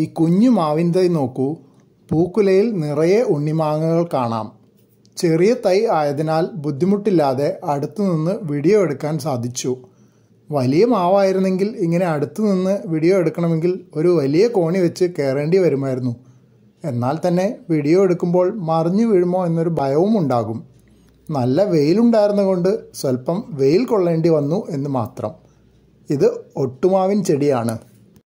ഈ കുഞ്ഞു മാവിൻ നോക്കൂ പൂക്കുലയിൽ നിറയെ ഉണ്ണിമാങ്ങകൾ കാണാം ചെറിയ തൈ ആയതിനാൽ ബുദ്ധിമുട്ടില്ലാതെ അടുത്തുനിന്ന് വീഡിയോ എടുക്കാൻ സാധിച്ചു വലിയ മാവായിരുന്നെങ്കിൽ ഇങ്ങനെ അടുത്തുനിന്ന് വീഡിയോ എടുക്കണമെങ്കിൽ ഒരു വലിയ കോണി വെച്ച് കയറേണ്ടി വരുമായിരുന്നു എന്നാൽ തന്നെ വീഡിയോ എടുക്കുമ്പോൾ മറിഞ്ഞു വീഴുമോ എന്നൊരു ഭയവും ഉണ്ടാകും നല്ല വെയിലുണ്ടായിരുന്നുകൊണ്ട് സ്വല്പം വെയിൽ കൊള്ളേണ്ടി വന്നു എന്ന് മാത്രം ഇത് ഒട്ടുമാവിൻ ചെടിയാണ്